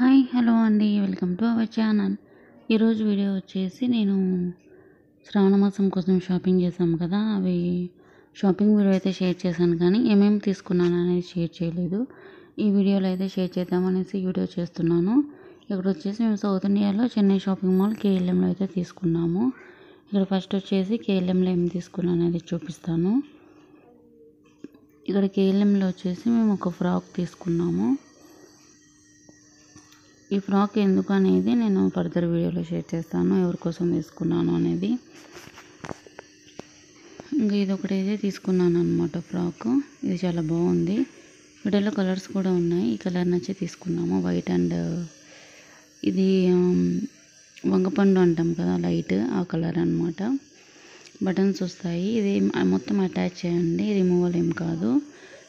hi hello అండి welcome to our channel ఈరోజు video వచ్చేసి నేను శ్రావణ మాసం కోసం షాపింగ్ చేశాము కదా అవి షాపింగ్ వీడియో అయితే షేర్ చేశాను కానీ ఏమేమి తీసుకున్నాను అనేది షేర్ చేయలేదు ఈ వీడియోలో అయితే షేర్ చేద్దామనేసి వీడియో చేస్తున్నాను ఇక్కడ వచ్చేసి మేము సౌత్ ఇండియాలో చెన్నై షాపింగ్ మాల్ కేఎల్ఎంలో అయితే తీసుకున్నాము ఇక్కడ ఫస్ట్ వచ్చేసి కేఎల్ఎంలో ఏం తీసుకున్నాను అనేది చూపిస్తాను ఇక్కడ కేఎల్ఎంలో వచ్చేసి మేము ఒక ఫ్రాక్ తీసుకున్నాము ఈ ఫ్రాక్ ఎందుకు అనేది నేను ఫర్దర్ వీడియోలో షేర్ చేస్తాను ఎవరి కోసం తీసుకున్నాను అనేది ఇంకా ఇది ఒకటి అయితే తీసుకున్నాను అనమాట ఫ్రాక్ ఇది చాలా బాగుంది వీటిలో కలర్స్ కూడా ఉన్నాయి ఈ కలర్ నచ్చి తీసుకున్నాము వైట్ అండ్ ఇది వంగపండు అంటాం కదా లైట్ ఆ కలర్ అనమాట బటన్స్ వస్తాయి ఇది మొత్తం అటాచ్ చేయండి రిమూవల్ ఏం కాదు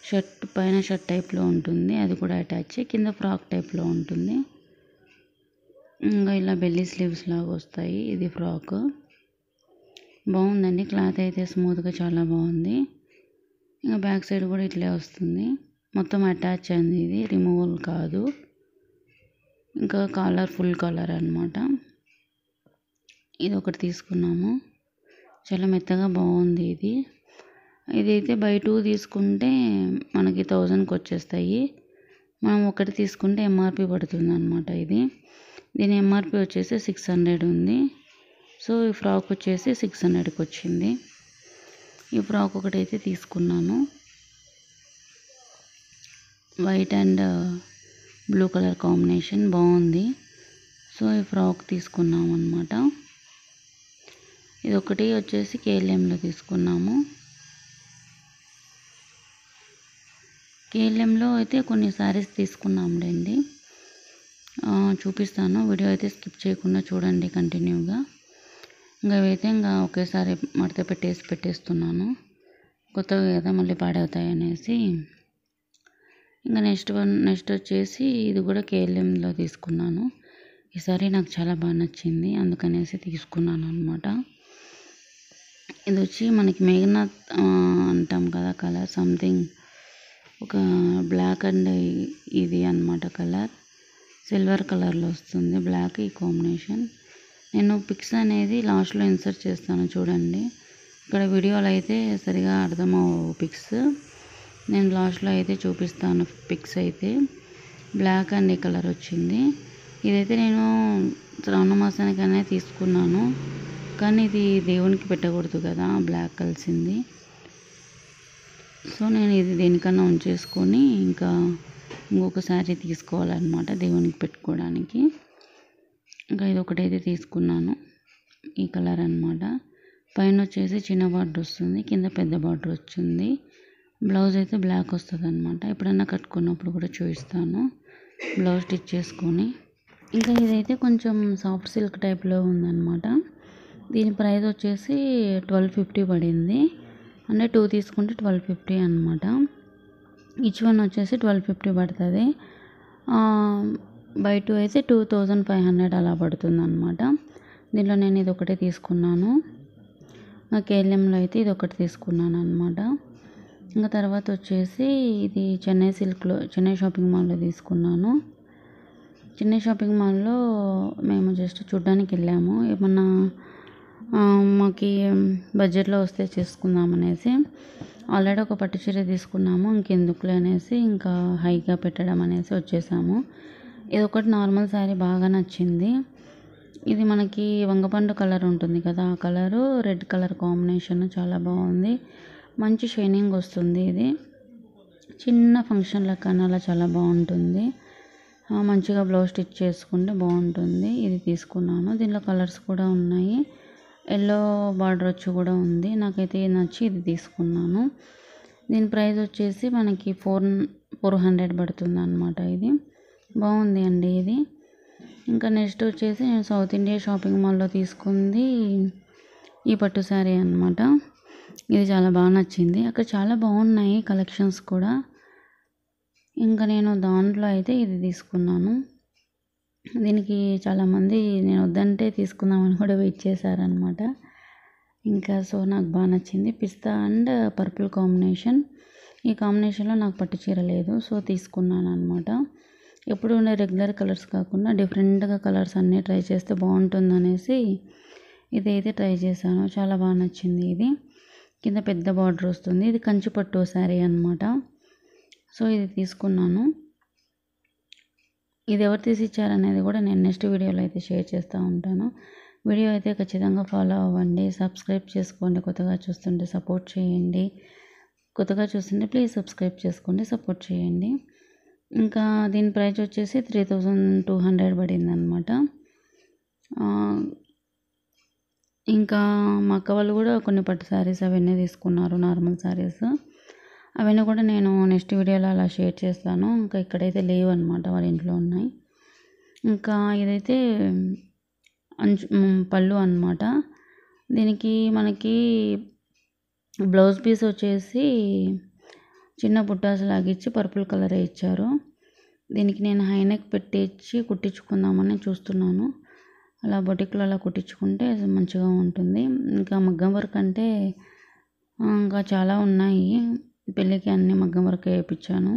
షర్ట్ పైన షర్ట్ టైప్లో ఉంటుంది అది కూడా అటాచ్ కింద ఫ్రాక్ టైప్లో ఉంటుంది ఇంకా ఇలా బెల్లీ స్లీవ్స్ లాగా వస్తాయి ఇది ఫ్రాక్ బాగుందండి క్లాత్ అయితే స్మూత్గా చాలా బాగుంది ఇంకా బ్యాక్ సైడ్ కూడా ఇట్లే వస్తుంది మొత్తం అటాచ్ అండి ఇది రిమూవల్ కాదు ఇంకా కాలర్ ఫుల్ కాలర్ అనమాట ఇది ఒకటి తీసుకున్నాము చాలా మెత్తగా బాగుంది ఇది ఇదైతే బై టూ తీసుకుంటే మనకి థౌజండ్కి వచ్చేస్తాయి మనం ఒకటి తీసుకుంటే ఎంఆర్పి పడుతుంది అనమాట ఇది దీని ఎంఆర్పి వచ్చేసి సిక్స్ హండ్రెడ్ ఉంది సో ఈ ఫ్రాక్ వచ్చేసి సిక్స్ హండ్రెడ్కి వచ్చింది ఈ ఫ్రాక్ ఒకటైతే తీసుకున్నాను white and blue colour combination బాగుంది సో ఈ ఫ్రాక్ తీసుకున్నాం అనమాట ఇది ఒకటి వచ్చేసి కేఎల్ఎంలో తీసుకున్నాము కేఎల్ఎంలో అయితే కొన్ని శారీస్ తీసుకున్నాంలేండి చూపిస్తాను వీడియో అయితే స్కిప్ చేయకుండా చూడండి కంటిన్యూగా ఇంకా అయితే ఇంకా ఒకేసారి మడత పెట్టేసి పెట్టేస్తున్నాను కొత్తగా కదా మళ్ళీ పాడవుతాయి అనేసి ఇంకా నెక్స్ట్ వన్ నెక్స్ట్ వచ్చేసి ఇది కూడా కేఎల్ఎంలో తీసుకున్నాను ఈసారి నాకు చాలా బాగా నచ్చింది అందుకనేసి తీసుకున్నాను అనమాట ఇది వచ్చి మనకి మేఘనాథ్ అంటాం కదా కలర్ సంథింగ్ ఒక బ్లాక్ అండ్ ఇది అనమాట కలర్ సిల్వర్ కలర్లో వస్తుంది బ్లాక్ ఈ కాంబినేషన్ నేను పిక్స్ అనేది లాస్ట్లో ఇన్సర్ట్ చేస్తాను చూడండి ఇక్కడ వీడియోలు అయితే సరిగా అర్థం పిక్స్ నేను లాస్ట్లో అయితే చూపిస్తాను పిక్స్ అయితే బ్లాక్ అండ్ కలర్ వచ్చింది ఇదైతే నేను శ్రావణ మాసానికనే తీసుకున్నాను కానీ ఇది దేవునికి పెట్టకూడదు కదా బ్లాక్ కలిసింది సో నేను ఇది దేనికన్నా ఉంచేసుకొని ఇంకా ఇంకొకసారి తీసుకోవాలన్నమాట దేవునికి పెట్టుకోవడానికి ఇంకా ఇది ఒకటైతే తీసుకున్నాను ఈ కలర్ అనమాట పైన వచ్చేసి చిన్న బార్డర్ వస్తుంది కింద పెద్ద బార్డర్ వచ్చింది బ్లౌజ్ అయితే బ్లాక్ వస్తుంది అనమాట ఎప్పుడన్నా కట్టుకున్నప్పుడు కూడా చూపిస్తాను బ్లౌజ్ స్టిచ్ చేసుకొని ఇంకా ఇదైతే కొంచెం సాఫ్ట్ సిల్క్ టైప్లో ఉందన్నమాట దీని ప్రైస్ వచ్చేసి ట్వెల్వ్ ఫిఫ్టీ పడింది అంటే టూ తీసుకుంటే ట్వెల్వ్ ఫిఫ్టీ అనమాట ఈచ్ వన్ వచ్చేసి ట్వెల్వ్ ఫిఫ్టీ పడుతుంది బై టూ అయితే టూ థౌజండ్ ఫైవ్ హండ్రెడ్ అలా పడుతుంది అనమాట దీనిలో నేను ఇది ఒకటే తీసుకున్నాను కేఎల్ఎంలో అయితే ఇది ఒకటి తీసుకున్నాను అనమాట ఇంకా తర్వాత వచ్చేసి ఇది చెన్నై సిల్క్లో చెన్నై షాపింగ్ మాల్లో తీసుకున్నాను చెన్నై షాపింగ్ మాల్లో మేము జస్ట్ చూడ్డానికి వెళ్ళాము ఏమన్నా మాకు బడ్జెట్లో వస్తే చేసుకుందాం అనేసి ఆల్రెడీ ఒక పట్టు చీర తీసుకున్నాము ఇంకెందుకులే అనేసి ఇంకా హైగా పెట్టడం అనేసి వచ్చేసాము ఇది ఒకటి నార్మల్ శారీ బాగా నచ్చింది ఇది మనకి వంగపండు కలర్ ఉంటుంది కదా ఆ కలరు రెడ్ కలర్ కాంబినేషన్ చాలా బాగుంది మంచి షైనింగ్ వస్తుంది ఇది చిన్న ఫంక్షన్ కానీ అలా చాలా బాగుంటుంది మంచిగా బ్లౌజ్ స్టిచ్ చేసుకుంటే బాగుంటుంది ఇది తీసుకున్నాను దీనిలో కలర్స్ కూడా ఉన్నాయి ఎల్లో బార్డర్ వచ్చి కూడా ఉంది నాకైతే ఇది నచ్చి ఇది తీసుకున్నాను దీని ప్రైస్ వచ్చేసి మనకి ఫోర్ ఫోర్ హండ్రెడ్ పడుతుంది అనమాట ఇది బాగుంది అండి ఇది ఇంకా నెక్స్ట్ వచ్చేసి నేను సౌత్ ఇండియా షాపింగ్ మాల్లో తీసుకుంది ఈ పట్టు శారీ అనమాట ఇది చాలా బాగా నచ్చింది అక్కడ చాలా బాగున్నాయి కలెక్షన్స్ కూడా ఇంకా నేను దాంట్లో అయితే ఇది తీసుకున్నాను దీనికి చాలామంది నేను వద్దంటే తీసుకుందామని కూడా వెయిట్ చేశారనమాట ఇంకా సో నాకు బాగా నచ్చింది పిస్తా అండ్ పర్పుల్ కాంబినేషన్ ఈ కాంబినేషన్లో నాకు పట్టు చీర లేదు సో తీసుకున్నాను అనమాట ఎప్పుడు ఉండే రెగ్యులర్ కలర్స్ కాకుండా డిఫరెంట్గా కలర్స్ అన్నీ ట్రై చేస్తే బాగుంటుందనేసి ఇదైతే ట్రై చేశాను చాలా బాగా నచ్చింది ఇది కింద పెద్ద బార్డర్ వస్తుంది ఇది కంచిపట్టు శారీ అనమాట సో ఇది తీసుకున్నాను ఇది ఎవరు తీసి ఇచ్చారనేది కూడా నేను నెక్స్ట్ వీడియోలో అయితే షేర్ చేస్తూ ఉంటాను వీడియో అయితే ఖచ్చితంగా ఫాలో అవ్వండి సబ్స్క్రైబ్ చేసుకోండి కొత్తగా చూస్తుంటే సపోర్ట్ చేయండి కొత్తగా చూస్తుంటే ప్లీజ్ సబ్స్క్రైబ్ చేసుకోండి సపోర్ట్ చేయండి ఇంకా దీని ప్రైస్ వచ్చేసి త్రీ థౌజండ్ టూ హండ్రెడ్ పడింది అనమాట ఇంకా మా అక్క వాళ్ళు కూడా కొన్ని పట్టు శారీస్ అవన్నీ తీసుకున్నారు నార్మల్ శారీస్ అవన్నీ కూడా నేను నెక్స్ట్ వీడియోలో అలా షేర్ చేస్తాను ఇంకా ఇక్కడైతే లేవు అనమాట వాళ్ళ ఇంట్లో ఉన్నాయి ఇంకా ఇదైతే అంచు పళ్ళు అనమాట దీనికి మనకి బ్లౌజ్ పీస్ వచ్చేసి చిన్న బుట్టాసు లాగిచ్చి పర్పుల్ కలర్ ఇచ్చారు దీనికి నేను హైనెక్ పెట్టించి కుట్టించుకుందామని చూస్తున్నాను అలా బొటిక్లో అలా కుట్టించుకుంటే మంచిగా ఉంటుంది ఇంకా మగ్గం వర్క్ అంటే ఇంకా చాలా ఉన్నాయి పెళ్ళికి అన్ని మగ్గం వర్క్ వేయించాను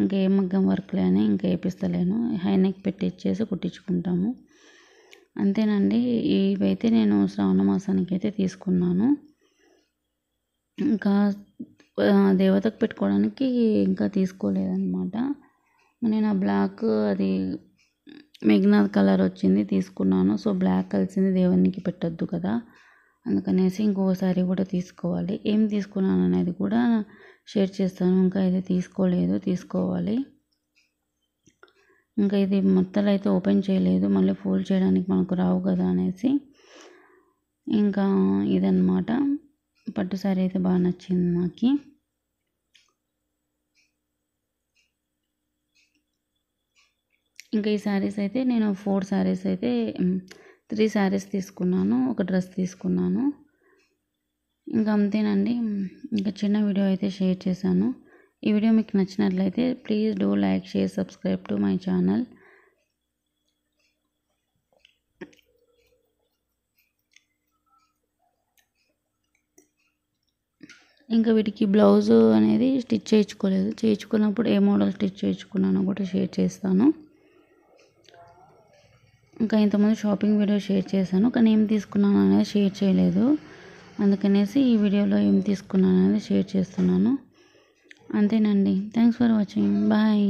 ఇంకా ఏ మగ్గం వర్క్ లేని ఇంకా వేపిస్తలేను హైనెక్ పెట్టించేసి కుట్టించుకుంటాము అంతేనండి ఇవైతే నేను శ్రావణ మాసానికి అయితే తీసుకున్నాను ఇంకా దేవతకు పెట్టుకోవడానికి ఇంకా తీసుకోలేదన్నమాట నేను ఆ బ్లాక్ అది మిగిలిన కలర్ వచ్చింది తీసుకున్నాను సో బ్లాక్ కలిసింది దేవునికి పెట్టద్దు కదా అందుకనేసి ఇంకొకసారి కూడా తీసుకోవాలి ఏం తీసుకున్నాను అనేది కూడా షేర్ చేస్తాను ఇంకా ఇది తీసుకోలేదు తీసుకోవాలి ఇంకా ఇది మొత్తాలు అయితే ఓపెన్ చేయలేదు మళ్ళీ ఫోల్డ్ చేయడానికి మనకు రావు కదా అనేసి ఇంకా ఇదన్నమాట పట్టు సారీ అయితే బాగా నచ్చింది నాకు ఇంకా ఈ శారీస్ అయితే నేను ఫోర్ శారీస్ అయితే త్రీ శారీస్ తీసుకున్నాను ఒక డ్రెస్ తీసుకున్నాను ఇంకా అంతేనండి ఇంకా చిన్న వీడియో అయితే షేర్ చేశాను ఈ వీడియో మీకు నచ్చినట్లయితే please do like share subscribe to my channel ఇంకా వీటికి బ్లౌజు అనేది స్టిచ్ చేయించుకోలేదు చేయించుకున్నప్పుడు ఏ మోడల్ స్టిచ్ చేయించుకున్నానో కూడా షేర్ చేస్తాను ఇంకా ఇంతకుముందు షాపింగ్ వీడియో షేర్ చేశాను కానీ ఏం తీసుకున్నాను అనేది షేర్ చేయలేదు అందుకనేసి ఈ వీడియోలో ఏం తీసుకున్నాను అనేది షేర్ చేస్తున్నాను అంతేనండి థ్యాంక్స్ ఫర్ వాచింగ్ బాయ్